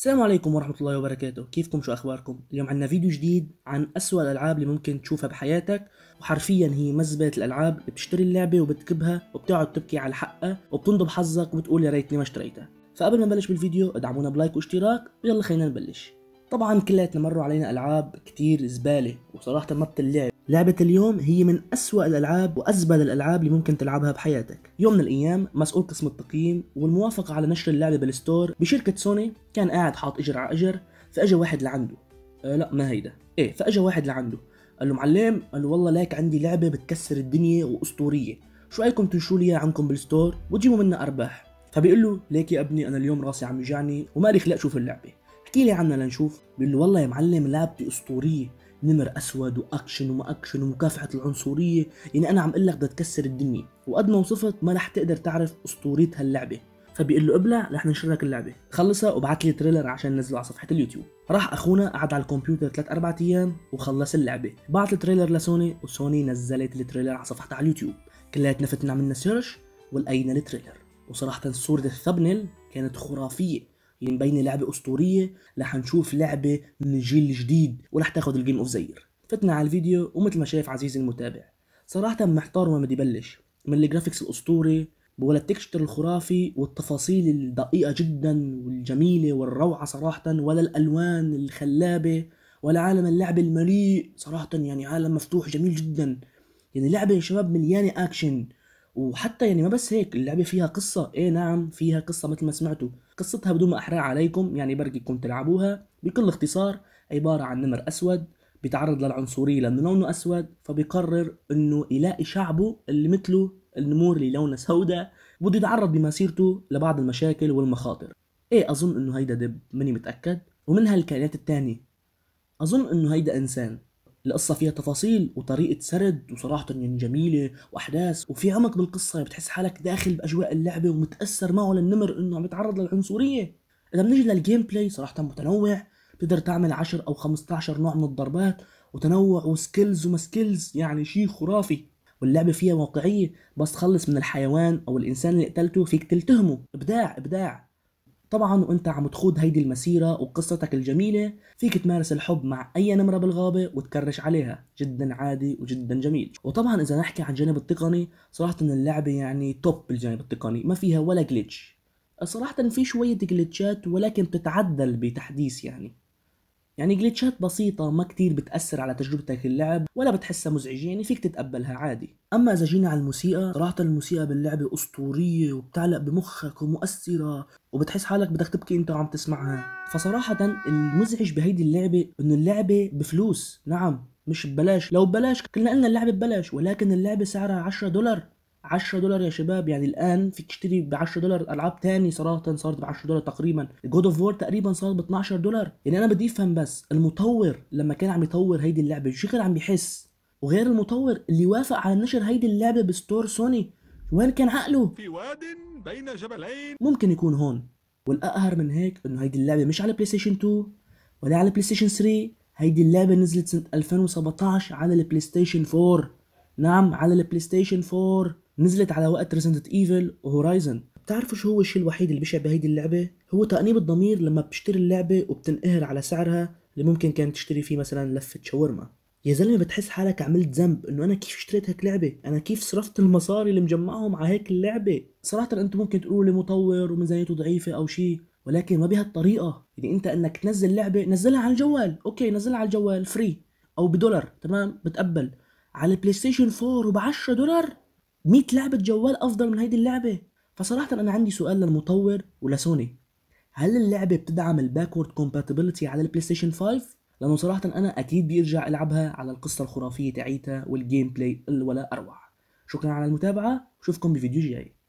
السلام عليكم ورحمة الله وبركاته كيفكم شو أخباركم اليوم عنا فيديو جديد عن أسوأ الألعاب اللي ممكن تشوفها بحياتك وحرفيا هي مزبلة الألعاب اللي بتشتري اللعبة وبتكبها وبتقعد تبكي على حقها وبتنضب حظك وبتقول يا ريتني ما اشتريتها فقبل ما نبلش بالفيديو ادعمونا بلايك واشتراك ويلا خلينا نبلش طبعا كلياتنا مروا علينا ألعاب كتير زبالة وصراحة ما بتلعب لعبة اليوم هي من أسوأ الألعاب وأزبل الألعاب اللي ممكن تلعبها بحياتك يوم من الأيام مسؤول قسم التقييم والموافقة على نشر اللعبة بالستور بشركة سوني كان قاعد حاط أجر على أجر فأجا واحد لعنده أه لا ما هيدا إيه فأجا واحد لعنده قال له معلم قال له والله لاك عندي لعبة بتكسر الدنيا وأسطورية شو رأيكم تنشروا لي عنكم بالستور وتجيبوا منا أرباح فبيقول له ليك يا ابني أنا اليوم راسي عم يوجعني وما لي خلق شوف اللعبة احكي لي عنها لنشوف بيقول له والله يا معلم لعبتي أسطورية نمر اسود واكشن وما اكشن ومكافحه العنصريه يعني انا عم اقول لك بدها تكسر الدنيا وقد ما وصفت ما رح تقدر تعرف اسطوريه هاللعبه فبيقول له ابلع رح ننشر لك اللعبه خلصها وبعث لي تريلر عشان نزله على صفحه اليوتيوب راح اخونا قعد على الكمبيوتر 3 4 ايام وخلص اللعبه بعث التريلر لسوني وسوني نزلت التريلر على صفحتها على اليوتيوب كلياتنا فتنا عملنا سيرش ولقينا التريلر وصراحه صوره الثبنل كانت خرافيه مبين لعبه اسطوريه رح نشوف لعبه من الجيل الجديد ورح تاخذ الجيم اوف زير فتنا على الفيديو ومثل ما شايف عزيزي المتابع صراحه محتار وما بدي بلش من الجرافيكس الاسطوري ولا التكستشر الخرافي والتفاصيل الدقيقة جدا والجميلة والروعة صراحة ولا الألوان الخلابة ولا عالم اللعبة المليء صراحة يعني عالم مفتوح جميل جدا يعني لعبة يا شباب مليانة أكشن وحتى يعني ما بس هيك اللعبه فيها قصه ايه نعم فيها قصه مثل ما سمعتوا قصتها بدون ما احرق عليكم يعني كنت تلعبوها بكل اختصار عباره عن نمر اسود بيتعرض للعنصريه لانه لونه اسود فبيقرر انه يلاقي شعبه اللي مثله النمور اللي لونه سوداء بده يتعرض بمسيرته لبعض المشاكل والمخاطر ايه اظن انه هيدا دب ماني متاكد ومنها الكائنات الثانيه اظن انه هيدا انسان القصة فيها تفاصيل وطريقة سرد وصراحة يعني جميلة وأحداث وفي عمق بالقصة بتحس حالك داخل بأجواء اللعبة ومتأثر معه للنمر إنه عم يتعرض للعنصرية إذا بنجي للجيم بلاي صراحة متنوع بتقدر تعمل 10 أو 15 نوع من الضربات وتنوع وسكيلز وما سكيلز يعني شيء خرافي واللعبة فيها واقعية بس تخلص من الحيوان أو الإنسان اللي قتلته فيك تلتهمه إبداع إبداع طبعا وانت عم تخوض هيدي المسيرة وقصتك الجميلة فيك تمارس الحب مع اي نمرة بالغابة وتكرش عليها جدا عادي وجدا جميل وطبعا اذا نحكي عن الجانب التقني صراحة اللعبة يعني توب بالجانب التقني ما فيها ولا جليتش صراحة في شوية جليتشات ولكن بتتعدل بتحديث يعني يعني جليتشات بسيطة ما كتير بتأثر على تجربتك اللعب ولا بتحسها مزعجة يعني فيك تتقبلها عادي أما إذا جينا على الموسيقى صراحة الموسيقى باللعبة أسطورية وبتعلق بمخك ومؤثرة وبتحس حالك بدك تبكي أنت وعم تسمعها فصراحة المزعج بهيدي اللعبة إنه اللعبة بفلوس نعم مش ببلاش لو ببلاش كنا قلنا اللعبة ببلاش ولكن اللعبة سعرها 10 دولار 10 دولار يا شباب يعني الان في تشتري ب 10 دولار العاب تاني صراحه صارت ب 10 دولار تقريبا جود اوف وور تقريبا صارت ب 12 دولار يعني انا بدي افهم بس المطور لما كان عم يطور هيدي اللعبه شو كان عم بيحس وغير المطور اللي وافق على نشر هيدي اللعبه بستور سوني وين كان عقله في واد بين جبلين ممكن يكون هون والاقهر من هيك انه هيدي اللعبه مش على بلاي ستيشن 2 ولا على بلاي ستيشن 3 هيدي اللعبه نزلت سنه 2017 على البلاي ستيشن 4 نعم على البلاي ستيشن 4 نزلت على وقت ريزنت ايفل وهورايزن بتعرفوا شو هو الشيء الوحيد اللي بشع بهيدي اللعبة؟ هو تأنيب الضمير لما بتشتري اللعبة وبتنقهر على سعرها اللي ممكن كانت تشتري فيه مثلا لفة شاورما يا زلمة بتحس حالك عملت ذنب انه انا كيف اشتريت هيك لعبة انا كيف صرفت المصاري اللي مجمعهم على هيك اللعبة صراحة انتم ممكن تقولوا لي مطور وميزانيته ضعيفة او شيء ولكن ما بهالطريقة يعني انت انك تنزل لعبة نزلها على الجوال اوكي نزلها على الجوال فري او بدولار تمام بتقبل على البلاي ستيشن 4 وب 10 دولار 100 لعبه جوال افضل من هيدي اللعبه فصراحه انا عندي سؤال للمطور ولسوني هل اللعبه بتدعم الباكورد كومباتيبلتي على البلاي ستيشن 5 لانه صراحه انا اكيد بيرجع العبها على القصه الخرافيه تاعيتها والجيم بلاي الولا اروع شكرا على المتابعه وشوفكم بفيديو جاي